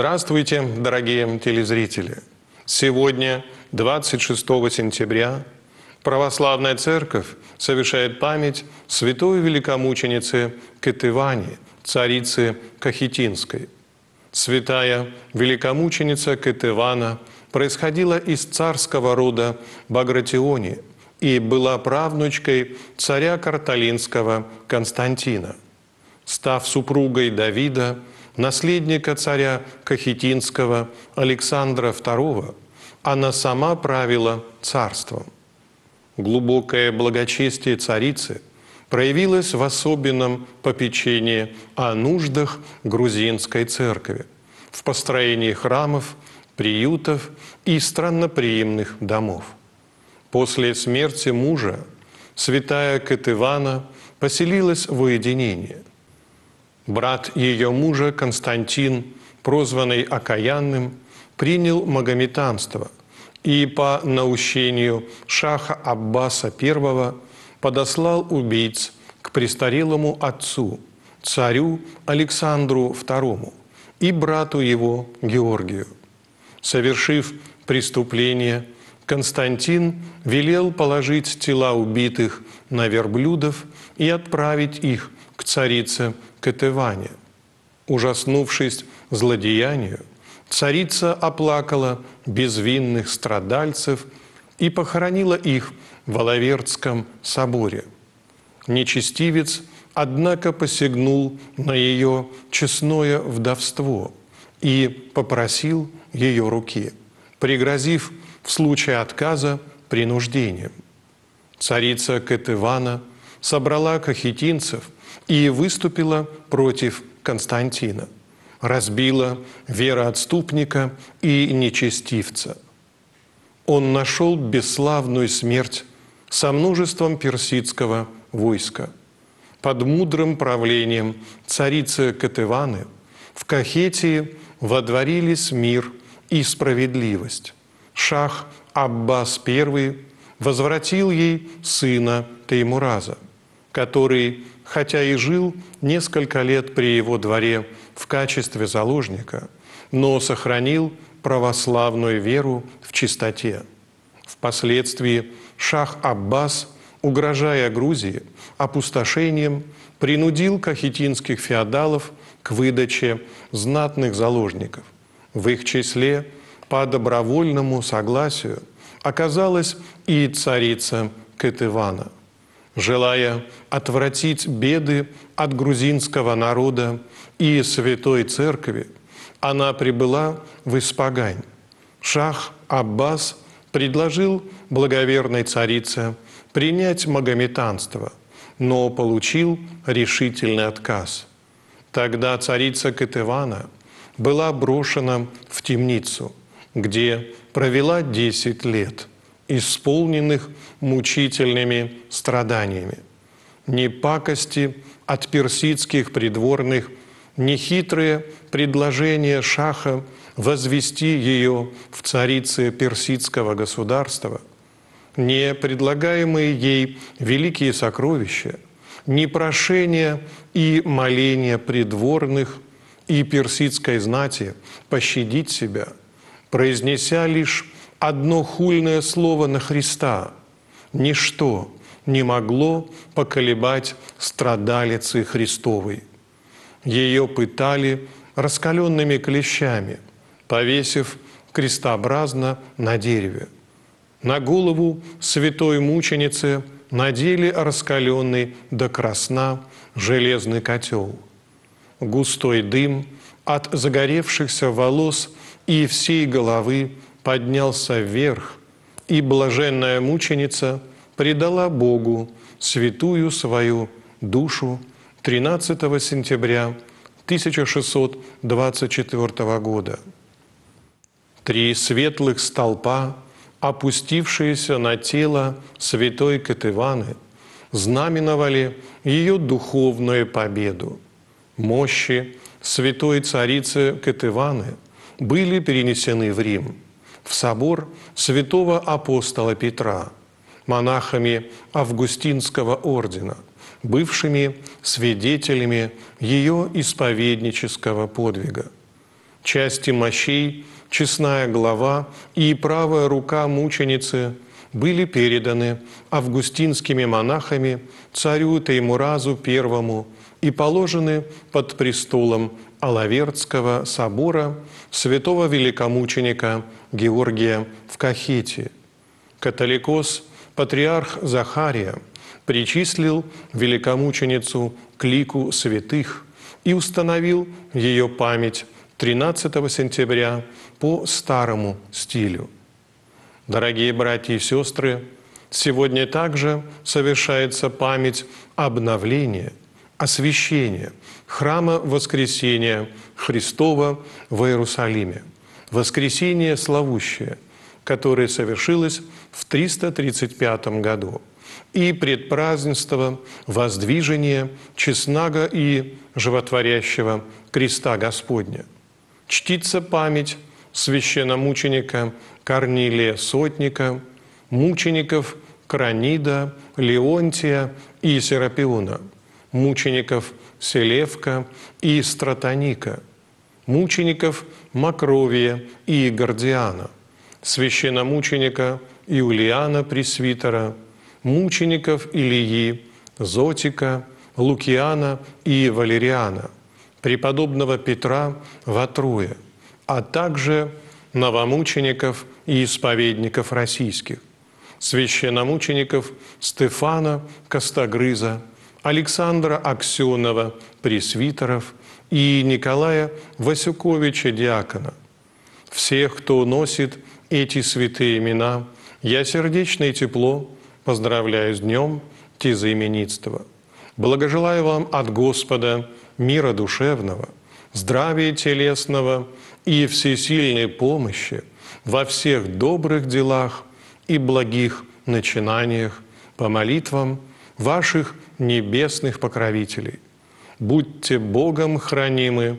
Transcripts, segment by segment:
Здравствуйте, дорогие телезрители! Сегодня, 26 сентября, Православная Церковь совершает память святой великомученицы Кетывани, царицы Кахетинской. Святая великомученица Кетывана происходила из царского рода Багратиони и была правнучкой царя Карталинского Константина. Став супругой Давида – наследника царя Кахетинского Александра II, она сама правила царством. Глубокое благочестие царицы проявилось в особенном попечении о нуждах грузинской церкви, в построении храмов, приютов и странноприимных домов. После смерти мужа святая Катывана поселилась в уединении – Брат ее мужа Константин, прозванный Окаянным, принял магометанство и по наущению Шаха Аббаса I подослал убийц к престарелому отцу, царю Александру II и брату его Георгию. Совершив преступление, Константин велел положить тела убитых на верблюдов и отправить их к царице Катыване. Ужаснувшись злодеянию, царица оплакала безвинных страдальцев и похоронила их в Алавердском соборе. Нечестивец, однако, посягнул на ее честное вдовство и попросил ее руки, пригрозив в случае отказа принуждением. Царица Кетывана собрала кахетинцев – и выступила против Константина, разбила вероотступника и нечестивца. Он нашел бесславную смерть со множеством персидского войска. Под мудрым правлением царицы Катываны в Кахетии водворились мир и справедливость. Шах Аббас I возвратил ей сына Теймураза, который хотя и жил несколько лет при его дворе в качестве заложника, но сохранил православную веру в чистоте. Впоследствии Шах Аббас, угрожая Грузии опустошением, принудил кахетинских феодалов к выдаче знатных заложников. В их числе по добровольному согласию оказалась и царица Кетывана – желая отвратить беды от грузинского народа и Святой Церкви, она прибыла в Испагань. Шах Аббас предложил благоверной царице принять магометанство, но получил решительный отказ. Тогда царица Катывана была брошена в темницу, где провела 10 лет – исполненных мучительными страданиями. Ни пакости от персидских придворных, ни хитрые предложения Шаха возвести ее в царице персидского государства, не предлагаемые ей великие сокровища, не прошения и моления придворных и персидской знати пощадить себя, произнеся лишь одно хульное слово на Христа ничто не могло поколебать страдалицы Христовой. Ее пытали раскаленными клещами, повесив крестообразно на дереве. На голову святой мученицы надели раскаленный до красна железный котел. Густой дым от загоревшихся волос и всей головы поднялся вверх, и блаженная мученица предала Богу святую свою душу 13 сентября 1624 года. Три светлых столпа, опустившиеся на тело святой Катываны, знаменовали ее духовную победу. Мощи святой царицы Катываны были перенесены в Рим – в собор святого апостола Петра, монахами Августинского ордена, бывшими свидетелями ее исповеднического подвига. Части мощей, честная глава и правая рука мученицы были переданы августинскими монахами царю Теймуразу I и положены под престолом Алавердского собора святого великомученика Георгия в Кахете. Католикос патриарх Захария причислил великомученицу к лику святых и установил ее память 13 сентября по старому стилю. Дорогие братья и сестры, сегодня также совершается память обновления – освящение храма воскресения Христова в Иерусалиме. Воскресение Славущее, которое совершилось в 335 году и предпразднество воздвижения честного и животворящего креста Господня. Чтится память священномученика Корнилия Сотника, мучеников Кранида, Леонтия и Серапиона – мучеников Селевка и Стратоника, мучеников Макровия и Гордиана, священномученика Иулиана Пресвитера, мучеников Илии, Зотика, Лукиана и Валериана, преподобного Петра Ватруя, а также новомучеников и исповедников российских, священномучеников Стефана Костогрыза Александра Аксенова, пресвитеров, и Николая Васюковича Диакона. Всех, кто носит эти святые имена, я сердечно и тепло поздравляю с днем тезаименитства. Благожелаю вам от Господа мира душевного, здравия телесного и всесильной помощи во всех добрых делах и благих начинаниях по молитвам ваших небесных покровителей. Будьте Богом хранимы,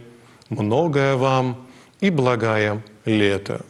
многое вам и благая лето.